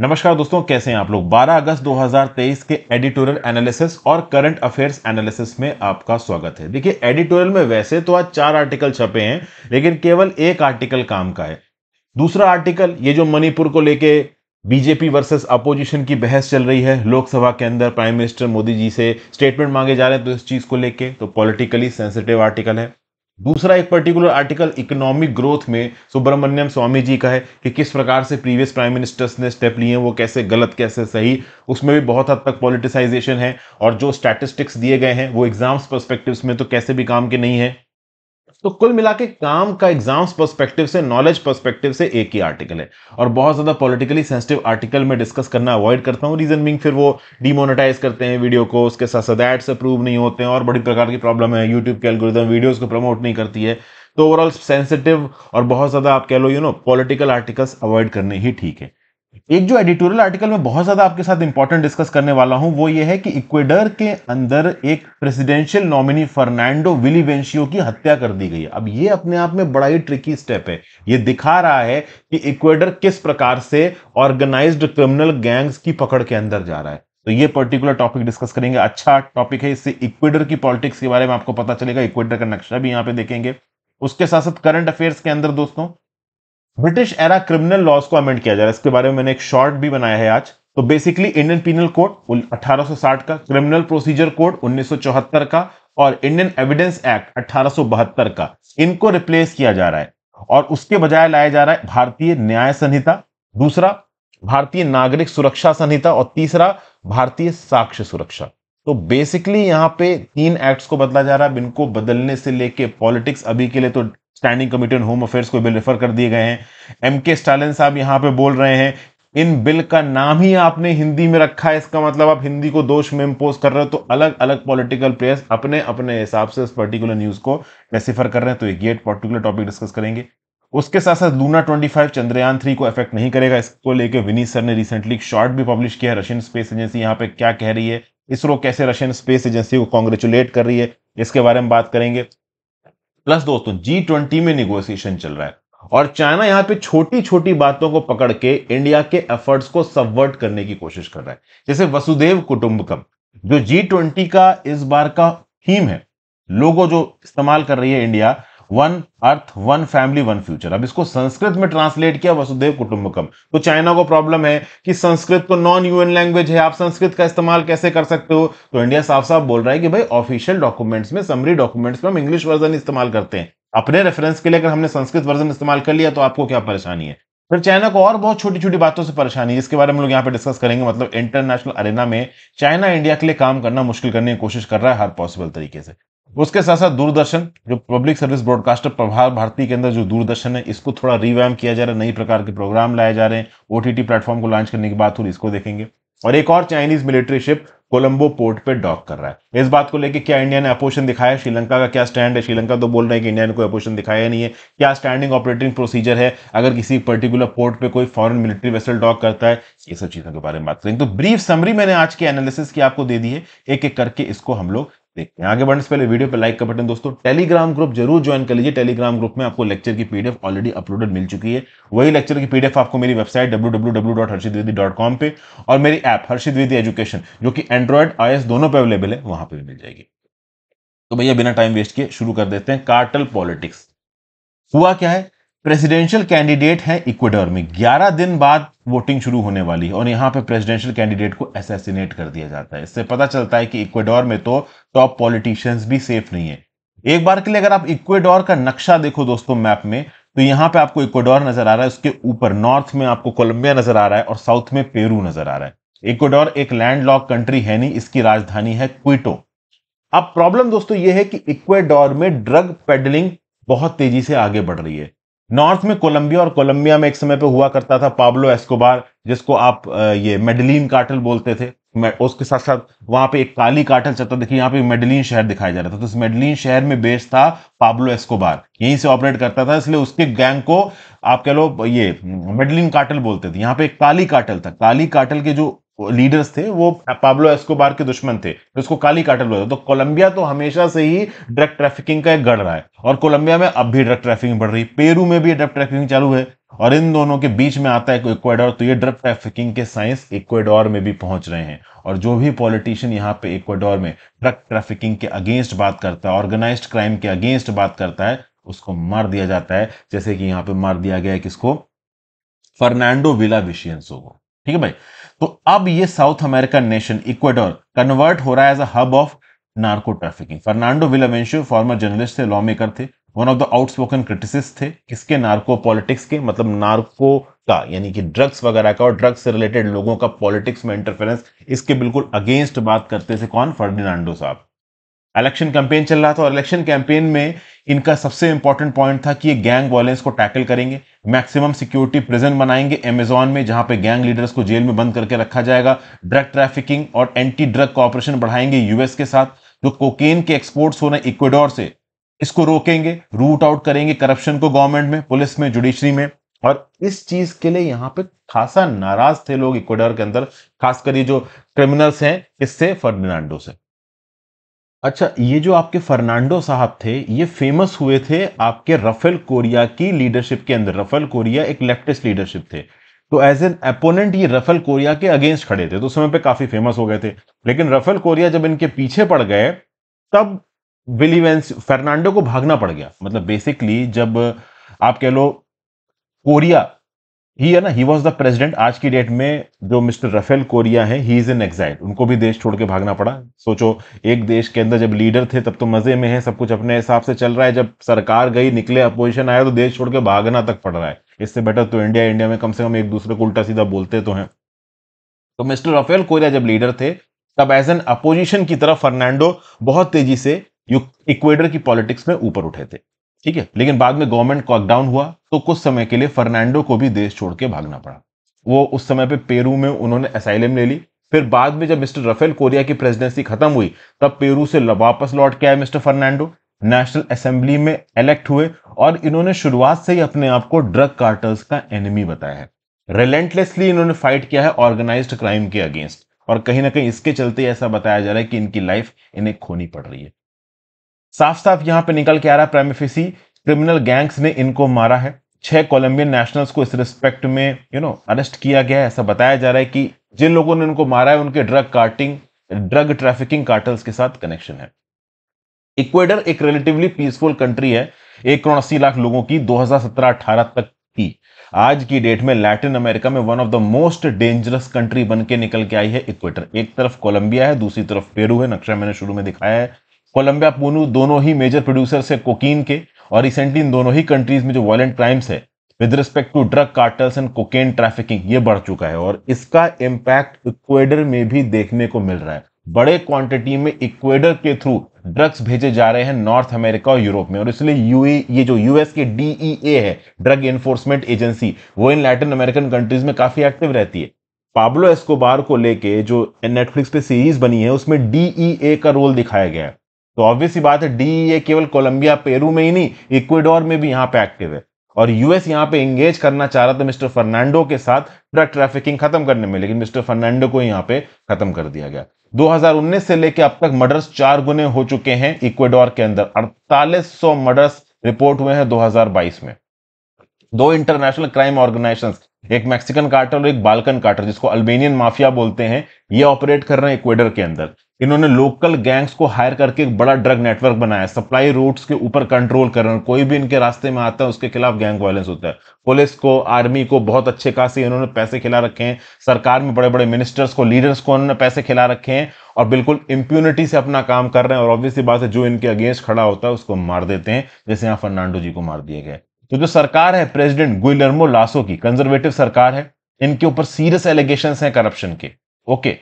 नमस्कार दोस्तों कैसे हैं आप लोग 12 अगस्त 2023 के एडिटोरियल एनालिसिस और करंट अफेयर्स एनालिसिस में आपका स्वागत है देखिए एडिटोरियल में वैसे तो आज चार आर्टिकल छपे हैं लेकिन केवल एक आर्टिकल काम का है दूसरा आर्टिकल ये जो मणिपुर को लेके बीजेपी वर्सेस अपोजिशन की बहस चल रही है लोकसभा के अंदर प्राइम मिनिस्टर मोदी जी से स्टेटमेंट मांगे जा रहे हैं तो इस चीज़ को लेके तो पॉलिटिकली सेंसिटिव आर्टिकल है दूसरा एक पर्टिकुलर आर्टिकल इकोनॉमिक ग्रोथ में सुब्रमण्यम स्वामी जी का है कि किस प्रकार से प्रीवियस प्राइम मिनिस्टर्स ने स्टेप लिए हैं वो कैसे गलत कैसे सही उसमें भी बहुत हद तक पॉलिटिसाइजेशन है और जो स्टैटिस्टिक्स दिए गए हैं वो एग्जाम्स परस्पेक्टिव्स में तो कैसे भी काम के नहीं है तो कुल मिला के काम का एग्जाम्स पर्सपेक्टिव से नॉलेज पर्सपेक्टिव से एक ही आर्टिकल है और बहुत ज़्यादा पॉलिटिकली सेंसिटिव आर्टिकल में डिस्कस करना अवॉइड करता हूँ रीजन बिंग फिर वो डिमोनेटाइज करते हैं वीडियो को उसके साथ साथ एड्स अप्रूव नहीं होते हैं और बड़ी प्रकार की प्रॉब्लम है यूट्यूब के एल्गोरिदम वीडियोज़ को प्रमोट नहीं करती है तो ओवरऑल सेंसिटिव और बहुत ज़्यादा आप कह लो you know political articles avoid करने ही ठीक है एक जो एडिटोरियल आर्टिकल में बहुत ज़्यादा आपके साथ इंपॉर्टेंट डिस्कस करने वाला हूं वो ये है कि इक्वेडर के अंदर एक प्रेसिडेंशियल नॉमिनी फर्नांडो विलीवेंशियो की हत्या कर दी गई अब ये अपने आप में बड़ा ही ट्रिकी स्टेप है ये दिखा रहा है कि इक्वेडर किस प्रकार से ऑर्गेनाइज्ड क्रिमिनल गैंग्स की पकड़ के अंदर जा रहा है तो ये पर्टिकुलर टॉपिक डिस्कस करेंगे अच्छा टॉपिक है इससे इक्वेडर की पॉलिटिक्स के बारे में आपको पता चलेगा इक्वेडर का नक्शा भी यहाँ पे देखेंगे उसके साथ साथ करंट अफेयर्स के अंदर दोस्तों ब्रिटिश एरा क्रिमिनल लॉज को अमेंड किया जा रहा है इसके बारे में मैंने एक शॉर्ट भी बनाया है आज तो बेसिकली इंडियन पीनल कोड 1860 का क्रिमिनल प्रोसीजर कोड 1974 का और इंडियन एविडेंस एक्ट अठारह का इनको रिप्लेस किया जा रहा है और उसके बजाय लाया जा रहा है भारतीय न्याय संहिता दूसरा भारतीय नागरिक सुरक्षा संहिता और तीसरा भारतीय साक्ष्य सुरक्षा तो बेसिकली यहाँ पे तीन एक्ट्स को बदला जा रहा है इनको बदलने से लेके पॉलिटिक्स अभी के लिए तो standing committee on home affairs को बिल रेफर कर दिए गए हैं एम के स्टालिन साहब यहाँ पे बोल रहे हैं इन बिल का नाम ही आपने हिंदी में रखा है इसका मतलब आप हिंदी को दोष में इम्पोज कर रहे हो तो अलग अलग पॉलिटिकल प्लेयर्स अपने अपने हिसाब से इस पर्टिकुलर न्यूज को डेसिफर कर रहे हैं तो एक गेट पर्टिकुलर टॉपिक डिस्कस करेंगे उसके साथ साथ लूना 25 चंद्रयान 3 को इफेक्ट नहीं करेगा इसको लेकर विनीत सर ने रिसेंटली शॉर्ट भी पब्लिश किया रशियन स्पेस एजेंसी यहाँ पे क्या कह रही है इसरो कैसे रशियन स्पेस एजेंसी को कॉन्ग्रेचुलेट कर रही है इसके बारे में बात करेंगे प्लस दोस्तों जी ट्वेंटी में निगोसिएशन चल रहा है और चाइना यहां पे छोटी छोटी बातों को पकड़ के इंडिया के एफर्ट्स को सबवर्ट करने की कोशिश कर रहा है जैसे वसुदेव कुटुंबकम जो जी ट्वेंटी का इस बार का थीम है लोगो जो इस्तेमाल कर रही है India one earth one family one future अब इसको संस्कृत में ट्रांसलेट किया वसुदेव कुटुंबकम तो चाइना को प्रॉब्लम है कि संस्कृत तो नॉन यूएन लैंग्वेज है आप संस्कृत का इस्तेमाल कैसे कर सकते हो तो इंडिया साफ साफ बोल रहा है कि भाई ऑफिशियल डॉक्यूमेंट्स में समरी डॉक्यूमेंट्स में हम इंग्लिश वर्जन इस्तेमाल करते हैं अपने रेफरेंस के लिए अगर हमने संस्कृत वर्जन इस्तेमाल कर लिया तो आपको क्या परेशानी है फिर चाइना को और बहुत छोटी छोटी बातों से परेशानी है इसके बारे में हम लोग यहाँ पे डिस्कस करेंगे मतलब इंटरनेशनल अरेना में चाइना इंडिया के लिए काम करना मुश्किल करने की कोशिश कर रहा है हर पॉसिबल तरीके से उसके साथ साथ दूरदर्शन जो पब्लिक सर्विस ब्रॉडकास्टर प्रभार भारती के अंदर जो दूरदर्शन है इसको थोड़ा रिवैम किया जा रहा है नई प्रकार के प्रोग्राम लाए जा रहे हैं ओ टी प्लेटफॉर्म को लॉन्च करने की बात हो रही इसको देखेंगे और एक और Chinese military ship Colombo port पे डॉक कर रहा है इस बात को लेकर क्या इंडिया ने अपोशन दिखाया श्रीलंका का क्या स्टैंड है श्रीलंका तो बोल रहे हैं कि इंडिया ने कोई अपोशन दिखाया नहीं है क्या स्टैंडिंग ऑपरेटिंग प्रोसीजर है अगर किसी पर्टिकुलर पोर्ट पे कोई फॉरेन मिलिट्री वेसल डॉक करता है ये सब चीज़ों के बारे में बात करेंगे तो ब्रीफ समरी मैंने आज के एनालिसिस की आपको दे दी है एक एक करके इसको हम लोग देखते हैं आगे बढ़ने से पहले वीडियो पे लाइक का बटन दोस्तों टेलीग्राम ग्रुप जरूर ज्वाइन कर लीजिए टेलीग्राम ग्रुप में आपको लेक्चर की पीडीएफ ऑलरेडी अपलोडेड मिल चुकी है वही लेक्चर की पीडीएफ आपको मेरी वेबसाइट डब्ल्यू पे और मेरी ऐप हर्षित एजुकेशन जो कि एंड्रॉयड आई दोनों पर अवेलेबल है वहां पर भी मिल जाएगी तो भैया बिना टाइम वेस्ट किए शुरू कर देते हैं कार्टल पॉलिटिक्स हुआ क्या है प्रेसिडेंशियल कैंडिडेट है इक्वेडोर में 11 दिन बाद वोटिंग शुरू होने वाली है और यहाँ पे प्रेसिडेंशियल कैंडिडेट को असैसिनेट कर दिया जाता है इससे पता चलता है कि इक्वेडोर में तो टॉप पॉलिटिशियंस भी सेफ नहीं है एक बार के लिए अगर आप इक्वेडोर का नक्शा देखो दोस्तों मैप में तो यहाँ पे आपको इक्वेडोर नजर आ रहा है उसके ऊपर नॉर्थ में आपको कोलंबिया नजर आ रहा है और साउथ में पेरू नजर आ रहा है इक्वेडोर एक लैंड लॉक कंट्री है नहीं इसकी राजधानी है क्विटो अब प्रॉब्लम दोस्तों ये है कि इक्वेडोर में ड्रग पेडलिंग बहुत तेजी से आगे बढ़ रही है नॉर्थ में कोलंबिया और कोलंबिया में एक समय पे हुआ करता था पाब्लो एस्कोबार जिसको आप ये मेडलिन कार्टल बोलते थे उसके साथ साथ वहां पे एक काली कार्टल चलता देखिए यहाँ पे मेडलिन शहर दिखाया जा रहा था तो इस मेडलिन शहर में बेस था पाब्लो एस्कोबार यहीं से ऑपरेट करता था इसलिए उसके गैंग को आप कह लो ये मेडलिन कार्टल बोलते थे यहाँ पे एक काली कार्टल था काली कार्टल के जो लीडर्स थे वो पाब्लो एस्कोबार के दुश्मन थे उसको काली काटल बोलते तो कोलंबिया तो हमेशा से ही ड्रग ट्रैफिकिंग का एक गढ़ रहा है और कोलंबिया में अब भी ड्रग ट्रैफिकिंग बढ़ रही है पेरू में भी ड्रग ट्रैफिकिंग चालू है और इन दोनों के बीच में आता है इक्वेडोर तो ये ड्रग ट्रैफिकिंग के साइंस इक्वेडोर में भी पहुंच रहे हैं और जो भी पॉलिटिशियन यहाँ पे इक्वेडोर में ड्रग ट्रैफिकिंग के अगेंस्ट बात करता है ऑर्गेनाइज क्राइम के अगेंस्ट बात करता है उसको मार दिया जाता है जैसे कि यहाँ पे मार दिया गया है किसको फर्नांडो विला विशियंसो को ठीक है भाई तो अब ये South American nation Ecuador convert हो रहा है as a hub of narco trafficking Fernando Villavicencio former journalist थे लॉ मेकर थे one of the outspoken critics थे किसके नार्को पॉलिटिक्स के मतलब नार्को का यानी कि ड्रग्स वगैरह का और ड्रग्स से रिलेटेड लोगों का पॉलिटिक्स में इंटरफेरेंस इसके बिल्कुल अगेंस्ट बात करते थे कौन फर्डिनांडो साहब इलेक्शन कैंपेन चल रहा था और इलेक्शन कैंपेन में इनका सबसे इंपॉर्टेंट पॉइंट था कि ये गैंग वायलेंस को टैकल करेंगे मैक्सिमम सिक्योरिटी प्रिजन बनाएंगे अमेजोन में जहां पे गैंग लीडर्स को जेल में बंद करके रखा जाएगा ड्रग ट्रैफिकिंग और एंटी ड्रग कॉपरेशन बढ़ाएंगे यूएस के साथ जो कोकेन के एक्सपोर्ट्स हो रहे हैं इक्वेडोर से इसको रोकेंगे रूट आउट करेंगे करप्शन को गवर्नमेंट में पुलिस में जुडिशरी में और इस चीज के लिए यहाँ पे खासा नाराज थे लोग इक्वेडोर के अंदर खासकर ये जो क्रिमिनल्स हैं इससे फर्डिनांडो से अच्छा ये जो आपके फर्नांडो साहब थे ये फेमस हुए थे आपके रफेल कोरिया की लीडरशिप के अंदर रफेल कोरिया एक लेफ्टिस्ट लीडरशिप थे तो एज एन अपोनेंट ये रफेल कोरिया के अगेंस्ट खड़े थे तो समय पे काफी फेमस हो गए थे लेकिन रफेल कोरिया जब इनके पीछे पड़ गए तब विलीवेंस फर्नांडो को भागना पड़ गया मतलब बेसिकली जब आप कह लो कोरिया ही है ना ही वॉज द प्रेजिडेंट आज की डेट में जो मिस्टर रफेल कोरिया है ही इज इन एग्जाइल उनको भी देश छोड़ के भागना पड़ा सोचो एक देश के अंदर जब लीडर थे तब तो मजे में है सब कुछ अपने हिसाब से चल रहा है जब सरकार गई निकले अपोजिशन आया तो देश छोड़ के भागना तक पड़ रहा है इससे बेटर तो इंडिया इंडिया में कम से कम एक दूसरे को उल्टा सीधा बोलते तो हैं तो मिस्टर रफेल कोरिया जब लीडर थे तब एज एन अपोजिशन की तरफ फर्नांडो बहुत तेजी से इक्वेडर की पॉलिटिक्स में ऊपर उठे थे ठीक है लेकिन बाद में गवर्नमेंट कॉकडाउन हुआ तो कुछ समय के लिए फर्नांडो को भी देश छोड़ के भागना पड़ा वो उस समय पे पेरू में उन्होंने असाइलम ले ली फिर बाद में जब मिस्टर रफेल कोरिया की प्रेसिडेंसी खत्म हुई तब पेरू से वापस लौट के आए मिस्टर फर्नांडो नेशनल असेंबली में इलेक्ट हुए और इन्होंने शुरुआत से ही अपने आप को ड्रग कार्टर्स का एनिमी बताया है रिलेंटलेसली इन्होंने फाइट किया है ऑर्गेनाइज क्राइम के अगेंस्ट और कहीं ना कहीं इसके चलते ऐसा बताया जा रहा है कि इनकी लाइफ इन्हें खोनी पड़ रही है साफ साफ यहां पे निकल के आ रहा है प्राइमेफिसी क्रिमिनल गैंग्स ने इनको मारा है छह कोलंबियन नेशनल्स को इस रिस्पेक्ट में यू नो अरेस्ट किया गया है ऐसा बताया जा रहा है कि जिन लोगों ने इनको मारा है उनके ड्रग कार्टिंग ड्रग ट्रैफिकिंग कार्टल्स के साथ कनेक्शन है इक्वेडर एक रिलेटिवली पीसफुल कंट्री है एक करोड़ अस्सी लाख लोगों की 2017-18 तक की आज की डेट में लैटिन अमेरिका में one of the most dangerous country बन के निकल के आई है इक्वेटर एक तरफ कोलंबिया है दूसरी तरफ पेरू है नक्शा मैंने शुरू में दिखाया है कोलंबिया पूनू दोनों ही मेजर प्रोड्यूसर्स है कोकीन के और रिसेंटली इन दोनों ही कंट्रीज में जो वायलेंट क्राइम्स है with respect to drug cartels and cocaine trafficking ये बढ़ चुका है और इसका इम्पैक्ट इक्वेडर में भी देखने को मिल रहा है बड़े क्वांटिटी में इक्वेडर के थ्रू ड्रग्स भेजे जा रहे हैं नॉर्थ अमेरिका और यूरोप में और इसलिए यूए ये जो यूएस के डीईए e है ड्रग एनफोर्समेंट एजेंसी वो इन लैटिन अमेरिकन कंट्रीज में काफी एक्टिव रहती है पाब्लो एस्कोबार को लेके जो नेटफ्लिक्स पे सीरीज बनी है उसमें डीईए e का रोल दिखाया गया है तो ऑब्वियस ही बात है डी ए केवल कोलंबिया पेरू में ही नहीं इक्वेडोर में भी यहां पे एक्टिव है और यूएस यहां पे एंगेज करना चाह रहा था मिस्टर फर्नांडो के साथ ड्रग ट्रैफिकिंग खत्म करने में लेकिन मिस्टर फर्नांडो को यहां पे खत्म कर दिया गया 2019 से लेकर अब तक मर्डर्स चार गुने हो चुके हैं इक्वेडोर के अंदर अड़तालीस सौ मर्डर्स रिपोर्ट हुए हैं दो में दो इंटरनेशनल क्राइम ऑर्गेनाइजेशन एक मैक्सिकन कार्टर और एक बालकन कार्टर जिसको अल्बेनियन माफिया बोलते हैं ये ऑपरेट कर रहे हैं इक्वेडर के अंदर इन्होंने लोकल गैंग्स को हायर करके एक बड़ा ड्रग नेटवर्क बनाया सप्लाई रूट्स के ऊपर कंट्रोल कर रहे हैं कोई भी इनके रास्ते में आता है उसके खिलाफ गैंग वायलेंस होता है पुलिस को आर्मी को बहुत अच्छे खासे इन्होंने पैसे खिला रखे हैं सरकार में बड़े बड़े मिनिस्टर्स को लीडर्स को उन्होंने पैसे खिला रखे हैं और बिल्कुल इम्प्यूनिटी से अपना काम कर रहे हैं और ऑब्वियसली बात है जो इनके अगेंस्ट खड़ा होता है उसको मार देते हैं जैसे यहाँ फर्नांडो जी को मार दिया गया तो जो सरकार है प्रेसिडेंट गुइलर्मो लासो की कंजर्वेटिव सरकार है इनके ऊपर सीरियस एलिगेशन हैं करप्शन के ओके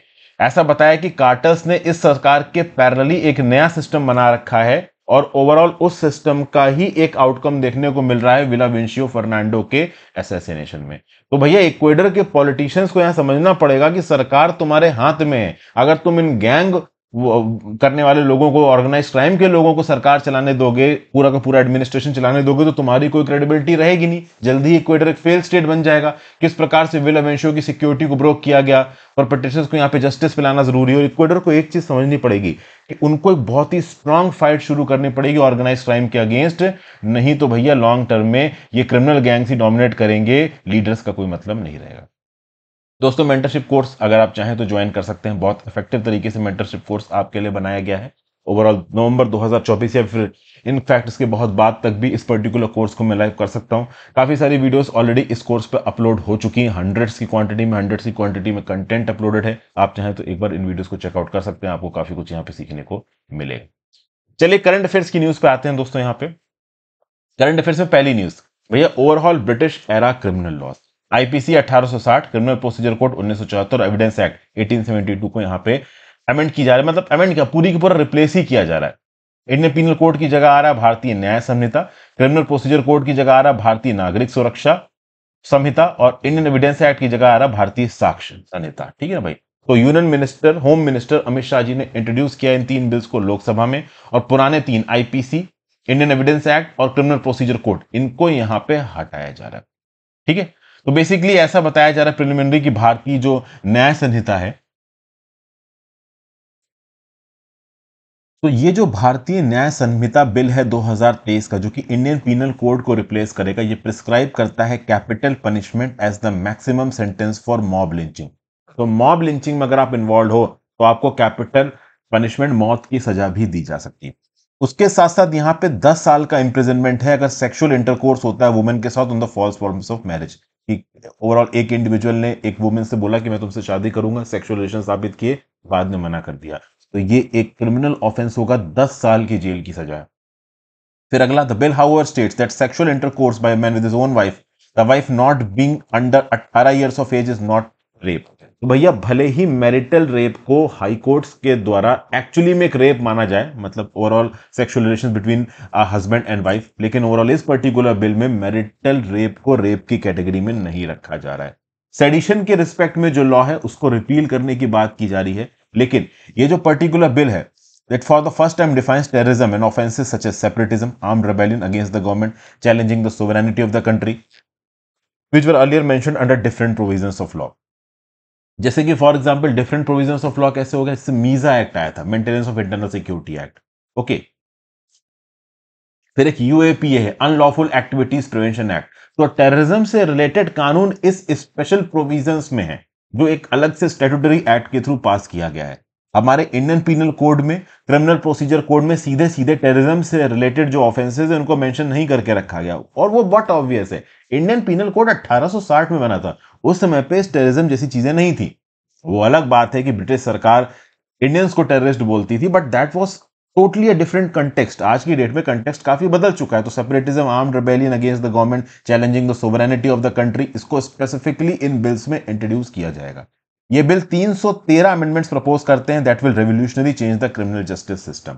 ऐसा बताया कि कार्टर्स ने इस सरकार के पैरली एक नया सिस्टम बना रखा है और ओवरऑल उस सिस्टम का ही एक आउटकम देखने को मिल रहा है विला विंशियो फर्नांडो के एसेसिनेशन में तो भैया इक्वेडर के पॉलिटिशियंस को यहां समझना पड़ेगा कि सरकार तुम्हारे हाथ में है अगर तुम इन गैंग करने वाले लोगों को ऑर्गेनाइज क्राइम के लोगों को सरकार चलाने दोगे पूरा का पूरा एडमिनिस्ट्रेशन चलाने दोगे तो तुम्हारी कोई क्रेडिबिलिटी रहेगी नहीं जल्दी ही इक्वेटर एक फेल स्टेट बन जाएगा किस प्रकार से विल अवेंशो की सिक्योरिटी को ब्रोक किया गया और पटिशन को यहाँ पे जस्टिस पिलाना जरूरी है और इक्वेटर को एक चीज समझनी पड़ेगी कि उनको एक बहुत ही स्ट्रांग फाइट शुरू करनी पड़ेगी ऑर्गेनाइज क्राइम के अगेंस्ट नहीं तो भैया लॉन्ग टर्म में ये क्रिमिनल गैंग्स ही डोमिनेट करेंगे लीडर्स का कोई मतलब नहीं रहेगा दोस्तों मेंटरशिप कोर्स अगर आप चाहें तो ज्वाइन कर सकते हैं बहुत इफेक्टिव तरीके से मेंटरशिप कोर्स आपके लिए बनाया गया है ओवरऑल नवंबर 2024 या फिर इन फैक्ट इसके बहुत बाद तक भी इस पर्टिकुलर कोर्स को मैं लाइव कर सकता हूँ काफ़ी सारी वीडियोस ऑलरेडी इस कोर्स पर अपलोड हो चुकी हैं हंड्रेड्स की क्वांटिटी में हंड्रेड्स की क्वांटिटी में कंटेंट अपलोडेड है आप चाहें तो एक बार इन वीडियोस को चेकआउट कर सकते हैं आपको काफ़ी कुछ यहाँ पे सीखने को मिलेगा चलिए करंट अफेयर्स की न्यूज़ पे आते हैं दोस्तों यहाँ पे करंट अफेयर्स में पहली न्यूज़ भैया overall British era criminal laws IPC 1860 criminal procedure code उन्नीस एविडेंस एक्ट 1872 को यहाँ पे अमेंड की जा रहा है मतलब अमेंड क्या पूरी की पूरा रिप्लेस ही किया जा रहा है इंडियन पिनल कोड की जगह आ रहा है भारतीय न्याय संहिता क्रिमिनल प्रोसीजर कोड की जगह आ रहा है भारतीय नागरिक सुरक्षा संहिता और इंडियन एविडेंस एक्ट की जगह आ रहा है भारतीय साक्ष संहिता ठीक है ना भाई तो union minister home minister Amit Shah ji ने इंट्रोड्यूस किया इन तीन बिल्स को लोकसभा में और पुराने तीन आईपीसी इंडियन एविडेंस एक्ट और क्रिमिनल प्रोसीजर कोड इनको यहां पे हटाया जा रहा है ठीक है तो बेसिकली ऐसा बताया जा रहा है प्रिलिमिनरी की भारतीय जो न्याय संहिता है तो ये जो भारतीय न्याय संहिता बिल है 2023 का जो कि इंडियन पीनल कोड को रिप्लेस करेगा ये प्रिस्क्राइब करता है capital punishment as the maximum sentence for mob lynching तो मॉब लिंचिंग में अगर आप इन्वॉल्व हो तो आपको कैपिटल पनिशमेंट मौत की सजा भी दी जा सकती है उसके साथ साथ यहां पे 10 साल का इंप्रिजनमेंट है अगर सेक्सुअल इंटरकोर्स होता है वुमेन के साथ on the false forms of marriage overall एक इंडिविजुअल ने एक वुमेन से बोला कि मैं तुमसे शादी करूंगा सेक्सुअल रिलेशन साबित किए बाद में मना कर दिया तो ये एक क्रिमिनल ऑफेंस होगा दस साल की जेल की सजा फिर अगला the bill however state that sexual intercourse by man with own wife the wife not being under अट्ठारह years of age is not rape तो भैया भले ही मैरिटल रेप को हाई कोर्ट्स के द्वारा एक्चुअली में एक रेप माना जाए मतलब overall sexual relation between husband and wife लेकिन ओवरऑल इस पर्टिकुलर बिल में मैरिटल रेप को रेप की कैटेगरी में नहीं रखा जा रहा है सेडिशन के रिस्पेक्ट में जो लॉ है उसको रिपील करने की बात की जा रही है लेकिन ये जो पर्टिकुलर बिल है that for the first time defines terrorism and offences such as separatism arm rebellion against the government challenging the sovereignty of the country which were earlier mention under different provisions of law जैसे कि for example different provision of law कैसे हो गया जैसे MISA act आया था maintenance of internal security act okay फिर एक यूएपीए है अनलॉफुल एक्टिविटीज प्रिवेंशन एक्ट तो टेररिज्म से रिलेटेड कानून इस स्पेशल प्रोविजन में है जो एक अलग से स्टेटूटरी एक्ट के थ्रू पास किया गया है हमारे इंडियन पीनल कोड में क्रिमिनल प्रोसीजर कोड में सीधे सीधे टेररिज्म से रिलेटेड जो ऑफेंसेज है उनको मेंशन नहीं करके रखा गया और वो बट ऑब्वियस है इंडियन पिनल कोड 1860 में बना था उस समय पे टेररिज्म जैसी चीजें नहीं थी वो अलग बात है कि ब्रिटिश सरकार इंडियंस को टेररिस्ट बोलती थी but that was totally a different context आज की डेट में कंटेक्स्ट काफी बदल चुका है तो separatism arm rebellion against the government challenging the sovereignty of the country इसको स्पेसिफिकली इन बिल्स में इंट्रोड्यूस किया जाएगा ये बिल 313 अमेंडमेंट्स प्रपोज करते हैं that will revolutionary change the criminal justice system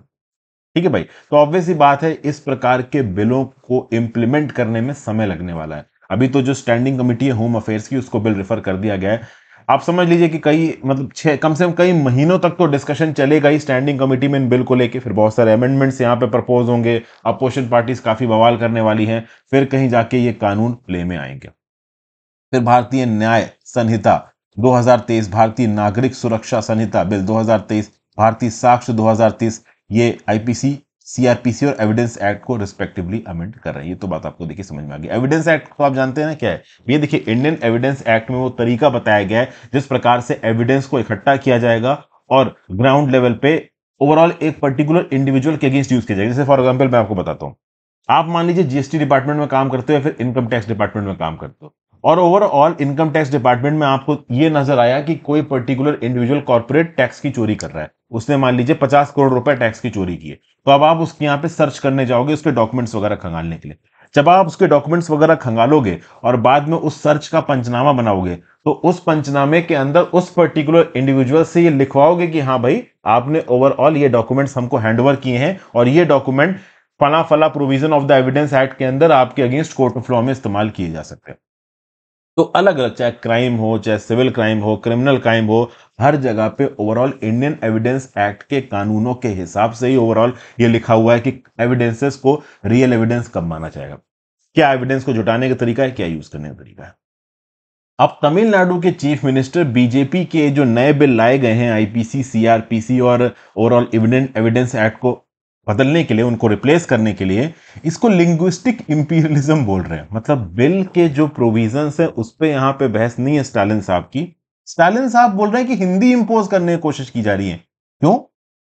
ठीक है भाई तो ऑब्वियस ही बात है इस प्रकार के बिलों को इंप्लीमेंट करने में समय लगने वाला है अभी तो जो स्टैंडिंग कमिटी है होम अफेयर्स की उसको बिल रेफर कर दिया गया है आप समझ लीजिए कि कई मतलब छह कम से कम कई महीनों तक तो डिस्कशन चलेगा ही स्टैंडिंग कमिटी में इन बिल को लेके फिर बहुत सारे अमेंडमेंट्स यहाँ पे प्रपोज होंगे अपोजिशन पार्टीज काफ़ी बवाल करने वाली हैं फिर कहीं जाके ये कानून प्ले में आएंगे फिर भारतीय न्याय संहिता 2023 भारतीय नागरिक सुरक्षा संहिता बिल 2023 भारतीय साक्ष्य 2030 ये आईपीसी सीआरपीसी और एविडेंस एक्ट को रिस्पेक्टिवली अमेंड कर रहे हैं ये तो बात आपको देखिए समझ में आ गई एविडेंस एक्ट को आप जानते हैं ना क्या है ये देखिए इंडियन एविडेंस एक्ट में वो तरीका बताया गया है जिस प्रकार से एविडेंस को इकट्ठा किया जाएगा और ग्राउंड लेवल पे ओवरऑल एक पर्टिकुलर इंडिविजुअल के अगेंस्ट यूज किया जाएगा जैसे फॉर एग्जाम्पल मैं आपको बताता हूँ आप मान लीजिए जीएसटी डिपार्टमेंट में काम करते हो या फिर इनकम टैक्स डिपार्टमेंट में काम करते हो और ओवरऑल इनकम टैक्स डिपार्टमेंट में आपको ये नजर आया कि कोई पर्टिकुलर इंडिविजुअल कॉर्पोरेट टैक्स की चोरी कर रहा है उसने मान लीजिए पचास करोड़ रुपए टैक्स की चोरी की है तो अब आप उसके यहाँ पे सर्च करने जाओगे उसके डॉक्यूमेंट्स वगैरह खंगालने के लिए जब आप उसके डॉक्यूमेंट्स वगैरह खंगालोगे और बाद में उस सर्च का पंचनामा बनाओगे तो उस पंचनामे के अंदर उस पर्टिकुलर इंडिविजुअल से ये लिखवाओगे कि हाँ भाई आपने ओवरऑल ये डॉक्यूमेंट्स हमको हैंडओवर किए हैं और ये डॉक्यूमेंट फला फला provision of the evidence act के अंदर आपके अगेंस्ट कोर्ट ऑफ लॉ में इस्तेमाल किए जा सकते हैं तो अलग अलग चाहे क्राइम हो चाहे सिविल क्राइम हो क्रिमिनल क्राइम हो हर जगह पे ओवरऑल इंडियन एविडेंस एक्ट के कानूनों के हिसाब से ही ओवरऑल ये लिखा हुआ है कि एविडेंसेस को रियल एविडेंस कब माना जाएगा क्या एविडेंस को जुटाने का तरीका है क्या यूज करने का तरीका है अब तमिलनाडु के चीफ मिनिस्टर बीजेपी के जो नए बिल लाए गए हैं आईपीसी सीआरपीसी और ओवरऑल एविडेंस एक्ट को बदलने के लिए उनको रिप्लेस करने के लिए इसको लिंग्विस्टिक इम्पीरियलिज्म बोल रहे हैं मतलब बिल के जो प्रोविजंस है उस पर यहाँ पे बहस नहीं है स्टालिन साहब की स्टालिन साहब बोल रहे हैं कि हिंदी इंपोज करने की कोशिश की जा रही है क्यों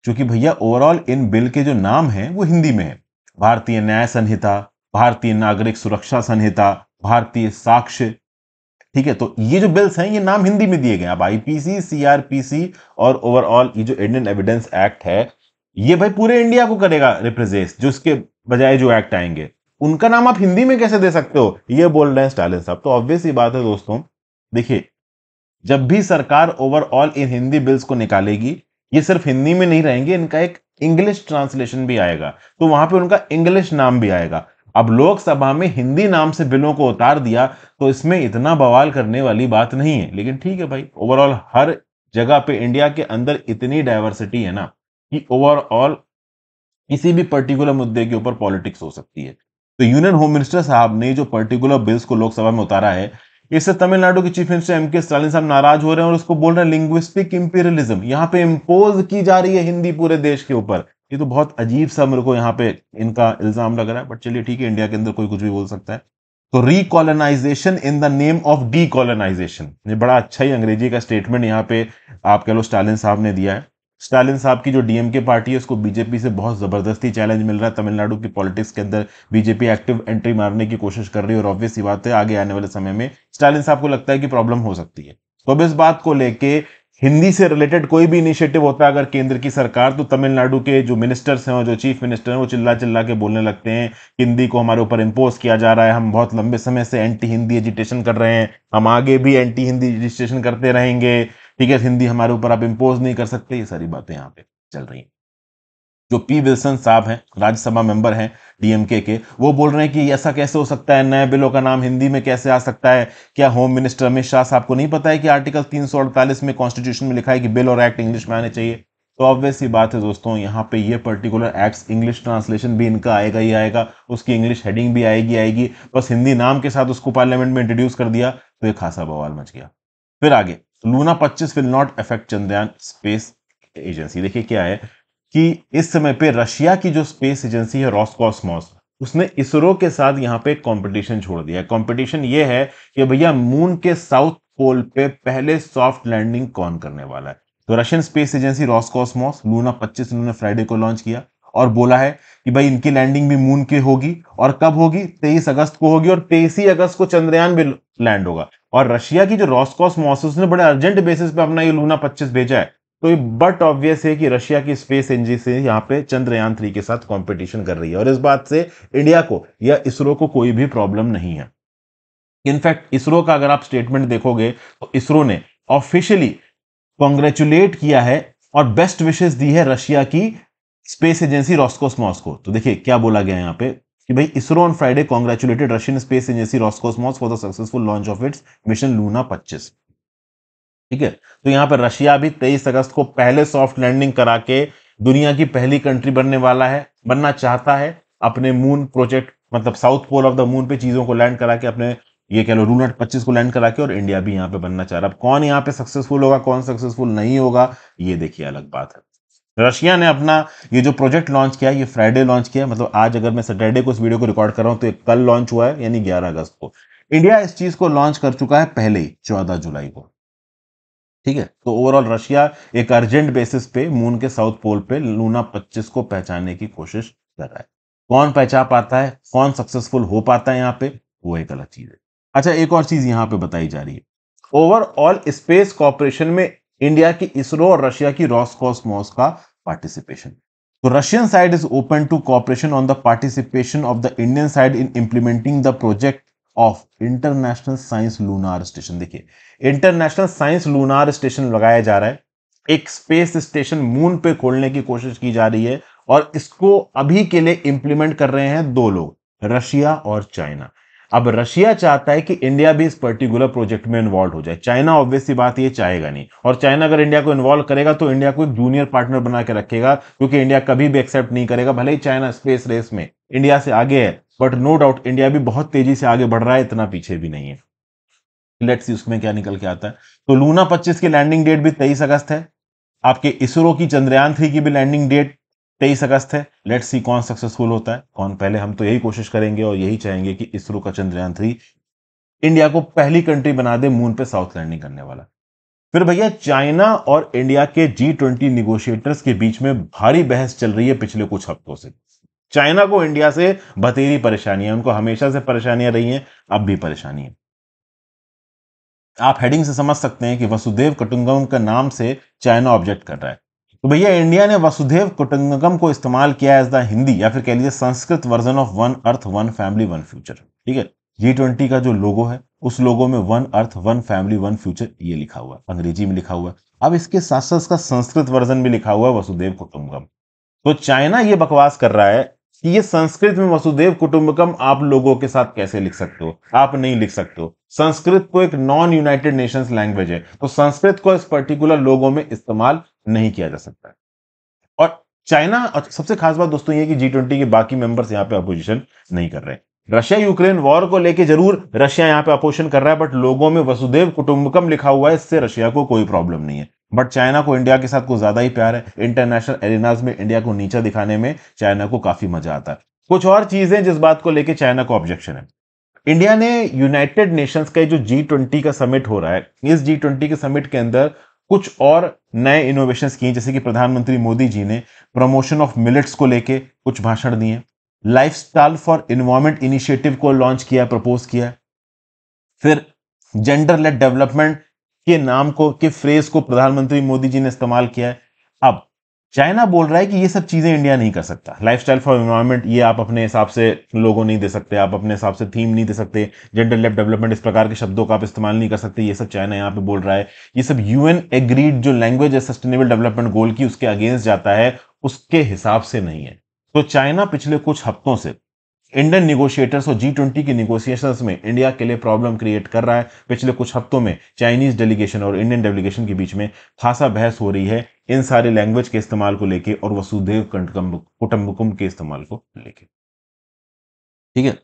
क्योंकि भैया ओवरऑल इन बिल के जो नाम है वो हिंदी में है भारतीय न्याय संहिता भारतीय नागरिक सुरक्षा संहिता भारतीय साक्ष्य ठीक है तो ये जो बिल्स हैं ये नाम हिंदी में दिए गए अब आईपीसी सीआरपीसी और ओवरऑल ये जो इंडियन एविडेंस एक्ट है ये भाई पूरे इंडिया को करेगा रिप्रेजेंट जो बजाय जो एक्ट आएंगे उनका नाम आप हिंदी में कैसे दे सकते हो ये बोल रहे हैं स्टालिन साहब तो ऑब्वियस ही बात है दोस्तों देखिए जब भी सरकार ओवरऑल इन हिंदी बिल्स को निकालेगी ये सिर्फ हिंदी में नहीं रहेंगे इनका एक इंग्लिश ट्रांसलेशन भी आएगा तो वहां पे उनका इंग्लिश नाम भी आएगा अब लोकसभा में हिंदी नाम से बिलों को उतार दिया तो इसमें इतना बवाल करने वाली बात नहीं है लेकिन ठीक है भाई ओवरऑल हर जगह पे इंडिया के अंदर इतनी डाइवर्सिटी है ना कि ओवरऑल किसी भी पर्टिकुलर मुद्दे के ऊपर पॉलिटिक्स हो सकती है तो यूनियन होम मिनिस्टर साहब ने जो पर्टिकुलर बिल्स को लोकसभा में उतारा है इससे तमिलनाडु के chief minister M K Stalin साहब नाराज हो रहे हैं और उसको बोल रहे हैं लिंग्विस्टिक इंपीरियलिज्म यहाँ पे इम्पोज की जा रही है हिंदी पूरे देश के ऊपर ये तो बहुत अजीब सा मेरे को यहाँ पे इनका इल्जाम लग रहा है बट चलिए ठीक है इंडिया के अंदर कोई कुछ भी बोल सकता है तो recolonisation in the name of D ये बड़ा अच्छा ही अंग्रेजी का स्टेटमेंट यहाँ पे आप कह लो स्टालिन साहब ने दिया है स्टालिन साहब की जो डीएम के पार्टी है उसको बीजेपी से बहुत ज़बरदस्ती चैलेंज मिल रहा है तमिलनाडु की पॉलिटिक्स के अंदर बीजेपी एक्टिव एंट्री मारने की कोशिश कर रही है और ऑब्वियस ही बात है आगे आने वाले समय में स्टालिन साहब को लगता है कि प्रॉब्लम हो सकती है तो अब इस बात को लेके हिंदी से रिलेटेड कोई भी इनिशिएटिव होता है अगर केंद्र की सरकार तो तमिलनाडु के जो मिनिस्टर्स हैं और जो चीफ मिनिस्टर हैं वो चिल्ला चिल्ला के बोलने लगते हैं हिंदी को हमारे ऊपर इम्पोज किया जा रहा है हम बहुत लंबे समय से एंटी हिंदी एजिटेशन कर रहे हैं हम आगे भी एंटी हिंदी एजिटेशन करते रहेंगे ठीक है हिंदी हमारे ऊपर आप इम्पोज नहीं कर सकते ये सारी बातें यहाँ पे चल रही हैं जो पी विल्सन साहब हैं राज्यसभा मेंबर हैं डीएमके के वो बोल रहे हैं कि ऐसा कैसे हो सकता है नए बिलों का नाम हिंदी में कैसे आ सकता है क्या होम मिनिस्टर अमित शाह साहब को नहीं पता है कि आर्टिकल 348 में कॉन्स्टिट्यूशन में लिखा है कि बिल और एक्ट इंग्लिश में आने चाहिए तो ऑब्वियस ही बात है दोस्तों यहाँ पे ये पर्टिकुलर एक्ट्स इंग्लिश ट्रांसलेशन भी इनका आएगा ही आएगा उसकी इंग्लिश हेडिंग भी आएगी आएगी बस हिंदी नाम के साथ उसको पार्लियामेंट में इंट्रोड्यूस कर दिया तो ये खासा बवाल मच गया फिर आगे लूना पच्चीस will not affect Chandrayaan space agency देखिए क्या है कि इस समय पे रशिया की जो स्पेस एजेंसी है रॉसकॉस्मॉस उसने इसरो के साथ यहाँ पे कंपटीशन छोड़ दिया कंपटीशन ये है कि भैया मून के साउथ पोल पे पहले सॉफ्ट लैंडिंग कौन करने वाला है तो Russian space agency Roscosmos Luna पच्चीस इन्होंने फ्राइडे को लॉन्च किया और बोला है कि भाई इनकी लैंडिंग भी मून की होगी और कब होगी 23 अगस्त को होगी और तेईस अगस्त को चंद्रयान भी लैंड होगा और रशिया की जो रॉस्कॉस मॉस ने बड़े अर्जेंट बेसिस पे अपना ये लूना 25 भेजा है तो ये बट ऑब्वियस है कि रशिया की स्पेस एजेंसी यहाँ पे चंद्रयान थ्री के साथ कंपटीशन कर रही है और इस बात से इंडिया को या इसरो को कोई भी प्रॉब्लम नहीं है इनफैक्ट इसरो का अगर आप स्टेटमेंट देखोगे तो इसरो ने ऑफिशियली कॉन्ग्रेचुलेट किया है और बेस्ट विशेष दी है रशिया की स्पेस एजेंसी रॉस्कोसमॉस को तो देखिए क्या बोला गया यहाँ पे कि भाई ISRO on Friday congratulated Russian space agency Roscosmos for the successful launch of its mission Luna पच्चीस ठीक है तो यहां पर रशिया भी तेईस अगस्त को पहले सॉफ्ट लैंडिंग करा के दुनिया की पहली कंट्री बनने वाला है बनना चाहता है अपने मून प्रोजेक्ट मतलब south pole of the moon पे चीजों को लैंड करा के अपने ये कह लो रूनट पच्चीस को लैंड करा के और इंडिया भी यहाँ पे बनना चाह रहा है अब कौन यहाँ पे सक्सेसफुल होगा कौन सक्सेसफुल नहीं होगा ये देखिए अलग बात है रशिया ने अपना ये जो प्रोजेक्ट लॉन्च किया ये फ्राइडे लॉन्च किया मतलब आज अगर मैं सैटरडे को इस वीडियो को रिकॉर्ड कर रहा हूँ तो कल लॉन्च हुआ है यानी 11 अगस्त को इंडिया इस चीज को लॉन्च कर चुका है पहले ही चौदह जुलाई को ठीक है तो ओवरऑल रशिया एक अर्जेंट बेसिस पे मून के साउथ पोल पे लूना पच्चीस को पहचानने की कोशिश कर रहा है कौन पहचान पाता है कौन सक्सेसफुल हो पाता है यहाँ पे वो एक अलग चीज है अच्छा एक और चीज यहाँ पे बताई जा रही है ओवरऑल स्पेस कॉपरेशन में इंडिया की इसरो और रशिया की रॉसकॉस्मोस का पार्टिसिपेशन तो Russian side is open to cooperation on the participation of the Indian side in implementing the project of international science lunar station देखिए इंटरनेशनल साइंस लूनार स्टेशन लगाया जा रहा है एक स्पेस स्टेशन मून पे खोलने की कोशिश की जा रही है और इसको अभी के लिए इंप्लीमेंट कर रहे हैं दो लोग रशिया और चाइना अब रशिया चाहता है कि इंडिया भी इस पर्टिकुलर प्रोजेक्ट में इन्वॉल्व हो जाए चाइना ऑब्वियसली बात ये चाहेगा नहीं और चाइना अगर इंडिया को इन्वॉल्व करेगा तो इंडिया को एक जूनियर पार्टनर बना के रखेगा क्योंकि इंडिया कभी भी एक्सेप्ट नहीं करेगा भले ही चाइना स्पेस रेस में इंडिया से आगे है बट नो डाउट इंडिया भी बहुत तेजी से आगे बढ़ रहा है इतना पीछे भी नहीं है लेट्स सी उसमें क्या निकल के आता है तो लूना 25 की लैंडिंग डेट भी 23 अगस्त है आपके इसरो की चंद्रयान थ्री की भी लैंडिंग डेट तेईस अगस्त है लेट्स सी कौन सक्सेसफुल होता है कौन पहले हम तो यही कोशिश करेंगे और यही चाहेंगे कि इसरो का चंद्रयान थ्री इंडिया को पहली कंट्री बना दे मून पे साउथ लैंडिंग करने वाला फिर भैया चाइना और इंडिया के जी ट्वेंटी निगोशिएटर्स के बीच में भारी बहस चल रही है पिछले कुछ हफ्तों से चाइना को इंडिया से बतेरी परेशानी है उनको हमेशा से परेशानियां रही हैं अब भी परेशानी है आप हेडिंग से समझ सकते हैं कि वसुदेव कटुंगम का नाम से चाइना ऑब्जेक्ट कर रहा है तो भैया इंडिया ने वसुधेव कुटुंबकम को इस्तेमाल किया एज द हिंदी या फिर कह लीजिए Sanskrit version of one earth one family one future ठीक है जी ट्वेंटी का जो लोगो है उस लोगो में one earth one family one future ये लिखा हुआ है अंग्रेजी में लिखा हुआ है अब इसके साथ साथ इसका संस्कृत वर्जन भी लिखा हुआ है वसुदेव कुटुंबकम तो चाइना ये बकवास कर रहा है कि ये संस्कृत में वसुदेव कुटुंबकम आप लोगों के साथ कैसे लिख सकते हो आप नहीं लिख सकते हो संस्कृत को एक नॉन यूनाइटेड नेशंस लैंग्वेज है तो संस्कृत को इस पर्टिकुलर लोगों में इस्तेमाल नहीं किया जा सकता और चाइना और सबसे खास बात दोस्तों ये कि जी ट्वेंटी के बाकी मेंबर्स यहाँ पे अपोजिशन नहीं कर रहे रशिया यूक्रेन वॉर को लेके जरूर रशिया यहाँ पे अपोजिशन कर रहा है बट लोगों में वसुदेव कुटुंबकम लिखा हुआ है इससे रशिया को कोई प्रॉब्लम नहीं है बट चाइना को इंडिया के साथ कुछ ज्यादा ही प्यार है इंटरनेशनल एरिनाज में इंडिया को नीचा दिखाने में चाइना को काफी मजा आता है कुछ और चीजें जिस बात को लेकर चाइना को ऑब्जेक्शन है इंडिया ने यूनाइटेड नेशंस का जो जी ट्वेंटी का समिट हो रहा है इस जी ट्वेंटी के समिट के अंदर कुछ और नए इनोवेशन किए जैसे कि प्रधानमंत्री मोदी जी ने प्रमोशन ऑफ मिलेट्स को लेके कुछ भाषण दिए lifestyle for environment initiative को लॉन्च किया प्रपोज किया फिर जेंडर लेट डेवलपमेंट के नाम को के फ्रेज को प्रधानमंत्री मोदी जी ने इस्तेमाल किया है चाइना बोल रहा है कि ये सब चीज़ें इंडिया नहीं कर सकता लाइफ स्टाइल फॉर इन्वायरमेंट ये आप अपने हिसाब से लोगों नहीं दे सकते आप अपने हिसाब से थीम नहीं दे सकते जेंडर लेफ्ट डेवलपमेंट इस प्रकार के शब्दों का आप इस्तेमाल नहीं कर सकते ये सब चाइना यहाँ पे बोल रहा है ये सब यूएन एग्रीड जो लैंग्वेज है सस्टेनेबल डेवलपमेंट गोल की उसके अगेंस्ट जाता है उसके हिसाब से नहीं है तो चाइना पिछले कुछ हफ्तों से इंडियन निगोशिएटर्स और जी ट्वेंटी की निगोशिएशन में इंडिया के लिए प्रॉब्लम क्रिएट कर रहा है पिछले कुछ हफ्तों में चाइनीज डेलीगेशन और इंडियन डेलीगेशन के बीच में खासा बहस हो रही है इन सारे लैंग्वेज के इस्तेमाल को लेके और वसुदेव कुटुम्बकम के इस्तेमाल को लेके ठीक है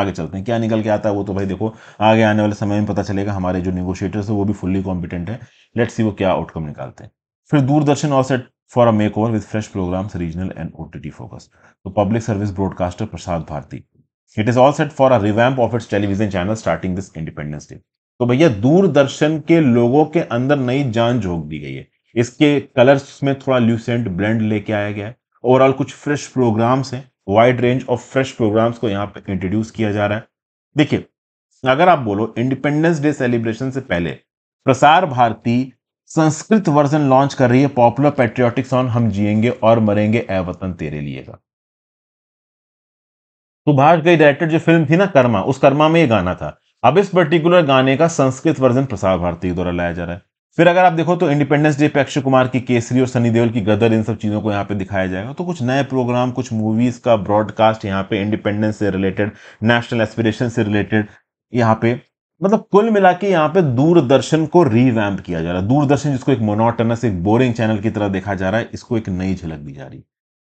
आगे चलते हैं क्या निकल के आता है वो तो भाई देखो आगे आने वाले समय में पता चलेगा हमारे जो निगोशिएटर्स है वो भी फुल्ली कॉम्पिटेंट है लेट्स सी वो क्या आउटकम निकालते हैं फिर दूरदर्शन और set for a makeover with fresh programmes regional and O T T focus तो public service broadcaster Prasar Bharati it is all set for a revamp of its television channel starting this independence day तो भैया दूरदर्शन के लोगों के अंदर नई जान झोंक दी गई है इसके कलर्स में थोड़ा ल्यूसेंट ब्लेंड लेके आया गया है ओवरऑल कुछ फ्रेश प्रोग्राम्स हैं wide range of fresh programmes को यहाँ पे इंट्रोड्यूस किया जा रहा है देखिए अगर आप बोलो इंडिपेंडेंस डे सेलिब्रेशन से पहले प्रसार भारती संस्कृत वर्जन लॉन्च कर रही है पॉपुलर पेट्रियाटिक सॉन्ग हम जिएंगे और मरेंगे ए वतन तेरे लिए का सुभाष गई डायरेक्टर जो फिल्म थी ना कर्मा उस कर्मा में ये गाना था अब इस पर्टिकुलर गाने का संस्कृत वर्जन प्रसार भारती के द्वारा लाया जा रहा है फिर अगर आप देखो तो इंडिपेंडेंस डे पे अक्षय कुमार की केसरी और सनी देओल की गदर इन सब चीज़ों को यहाँ पे दिखाया जाएगा तो कुछ नए प्रोग्राम कुछ मूवीज़ का ब्रॉडकास्ट यहाँ पे इंडिपेंडेंस से रिलेटेड नेशनल एस्पिरेशन से रिलेटेड यहाँ पे मतलब कुल मिला के यहाँ पे दूरदर्शन को रीवैम्प किया जा रहा है दूरदर्शन जिसको एक मोनोटनस एक बोरिंग चैनल की तरह देखा जा रहा है इसको एक नई झलक दी जा रही है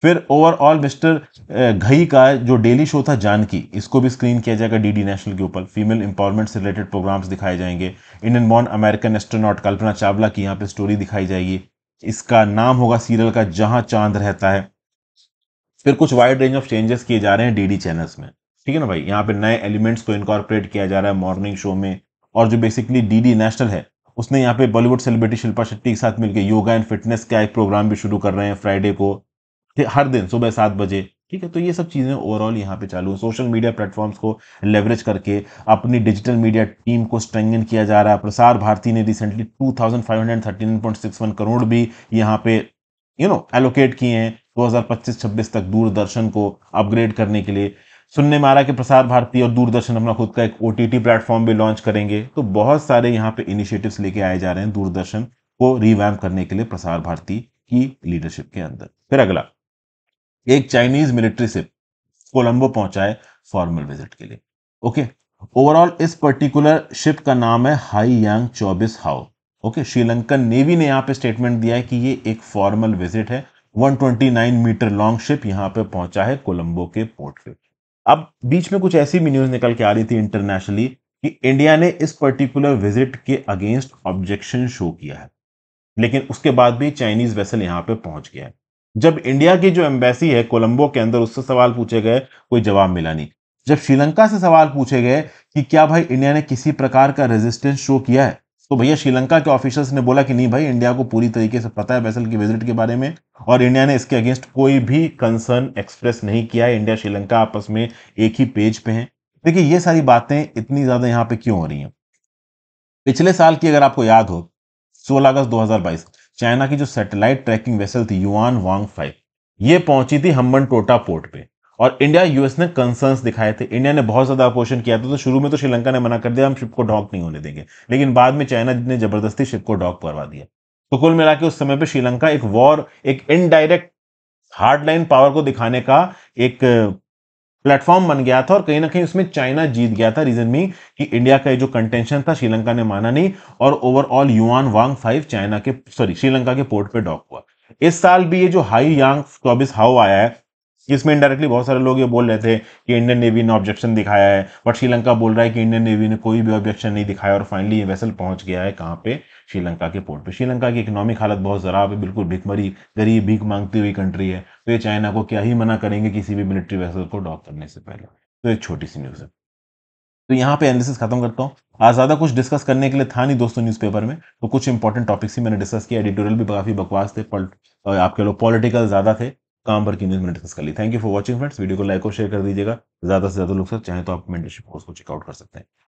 फिर ओवरऑल मिस्टर घई का जो डेली शो था जानकी इसको भी स्क्रीन किया जाएगा डीडी नेशनल के ऊपर फीमेल एम्पावरमेंट से रिलेटेड प्रोग्राम्स दिखाए जाएंगे Indian born American astronaut Kalpana Chawla की यहाँ पे स्टोरी दिखाई जाएगी इसका नाम होगा सीरियल का जहां चांद रहता है फिर कुछ वाइड रेंज ऑफ चेंजेस किए जा रहे हैं डीडी चैनल्स में ठीक है ना भाई यहाँ पे नए एलिमेंट्स को इनकॉर्पोरेट किया जा रहा है मॉर्निंग शो में और जो बेसिकली डी डी नेशनल है उसने यहाँ पे बॉलीवुड सेलिब्रिटी शिल्पा शेट्टी के साथ मिलकर योगा एंड फिटनेस का एक प्रोग्राम भी शुरू कर रहे हैं फ्राइडे को हर दिन सुबह सात बजे ठीक है तो ये सब चीज़ें ओवरऑल यहाँ पे चालू सोशल मीडिया प्लेटफॉर्म्स को लेवरेज करके अपनी डिजिटल मीडिया टीम को स्ट्रेंगन किया जा रहा है प्रसार भारती ने रिसेंटली 2539.61 करोड़ भी यहाँ पे यू नो एलोकेट किए हैं 2025-26 तक दूरदर्शन को अपग्रेड करने के लिए सुनने में आ रहा कि प्रसार भारती और दूरदर्शन अपना खुद का एक ओ टी टी प्लेटफॉर्म भी लॉन्च करेंगे तो बहुत सारे यहाँ पे इनिशिएटिव्स लेके आए जा रहे हैं दूरदर्शन को रिवैम करने के लिए प्रसार भारती की लीडरशिप के अंदर फिर अगला एक चाइनीज मिलिट्री शिप कोलंबो पहुंचाए फॉर्मल विजिट के लिए ओके ओवरऑल इस पर्टिकुलर शिप का नाम है हाई यांग चौबीस हाउ ओके श्रीलंकन नेवी ने यहाँ पे स्टेटमेंट दिया है कि ये एक फॉर्मल विजिट है 129 मीटर लॉन्ग शिप यहाँ पे पहुंचा है कोलंबो के पोर्ट पे अब बीच में कुछ ऐसी भी न्यूज निकल के आ रही थी इंटरनेशनली कि इंडिया ने इस पर्टिकुलर विजिट के अगेंस्ट ऑब्जेक्शन शो किया है लेकिन उसके बाद भी चाइनीज वेसल यहां पर पहुंच गया है जब इंडिया की जो एम्बेसी है कोलंबो के अंदर उससे सवाल पूछे गए कोई जवाब मिला नहीं जब श्रीलंका से सवाल पूछे गए कि क्या भाई इंडिया ने किसी प्रकार का रेजिस्टेंस शो किया है तो भैया श्रीलंका के ऑफिशियल्स ने बोला कि नहीं भाई इंडिया को पूरी तरीके से पता है बैसल की विजिट के बारे में और इंडिया ने इसके अगेंस्ट कोई भी कंसर्न एक्सप्रेस नहीं किया है इंडिया श्रीलंका आपस में एक ही पेज पे हैं देखिए ये सारी बातें इतनी ज़्यादा यहाँ पे क्यों हो रही हैं पिछले साल की अगर आपको याद हो सोलह अगस्त दो चाइना की जो सेटेलाइट ट्रैकिंग वेसल थी युआन वांग फाइव ये पहुंची थी हम्बन टोटा पोर्ट पर और इंडिया यूएस ने कंसर्न्स दिखाए थे इंडिया ने बहुत ज़्यादा अपोशन किया था तो शुरू में तो श्रीलंका ने मना कर दिया हम शिप को डॉक नहीं होने देंगे लेकिन बाद में चाइना ने जबरदस्ती शिप को डॉक करवा दिया तो कुल मिला के उस समय पर श्रीलंका एक वॉर एक इनडायरेक्ट हार्डलाइन पावर को दिखाने का एक प्लेटफॉर्म uh, बन गया था और कहीं ना कहीं उसमें चाइना जीत गया था रीजन में कि इंडिया का जो कंटेंशन था श्रीलंका ने माना नहीं और overall Yuan Wang five China के सॉरी श्रीलंका के पोर्ट पे डॉक हुआ इस साल भी ये जो हाई यांग चौबीस हाउ आया है इसमें इंडायरेक्टली बहुत सारे लोग ये बोल रहे थे कि इंडियन नेवी ने ऑब्जेक्शन दिखाया है बट श्रीलंका बोल रहा है कि इंडियन नेवी ने कोई भी ऑब्जेक्शन नहीं दिखाया और फाइनली ये वेसल पहुंच गया है कहाँ पे श्रीलंका के पोर्ट पे श्रीलंका की इकोनॉमिक हालत बहुत जराब है बिल्कुल भिकमरी गरीब भीख मांगती हुई कंट्री है तो ये चाइना को क्या ही मना करेंगे किसी भी मिलिट्री वेसल को डॉक करने से पहले तो एक छोटी सी न्यूज़ है तो यहाँ पे एनालिसिस खत्म करता हूँ आज ज़्यादा कुछ डिस्कस करने के लिए था नहीं दोस्तों न्यूज़पेपर में तो कुछ इंपॉर्टेंट टॉपिक्स ही मैंने डिस्कस किया एडिटोरियल भी काफ़ी बकवास थे आपके लोग पॉलिटिकल ज़्यादा थे काम भर की न्यूज मैंने डिस्कस कर ली thank you for watching friends video को लाइक और शेयर कर दीजिएगा ज्यादा से ज्यादा लोग सर चाहे तो आप मेंटरशिप कोर्स को चेकआउट कर सकते हैं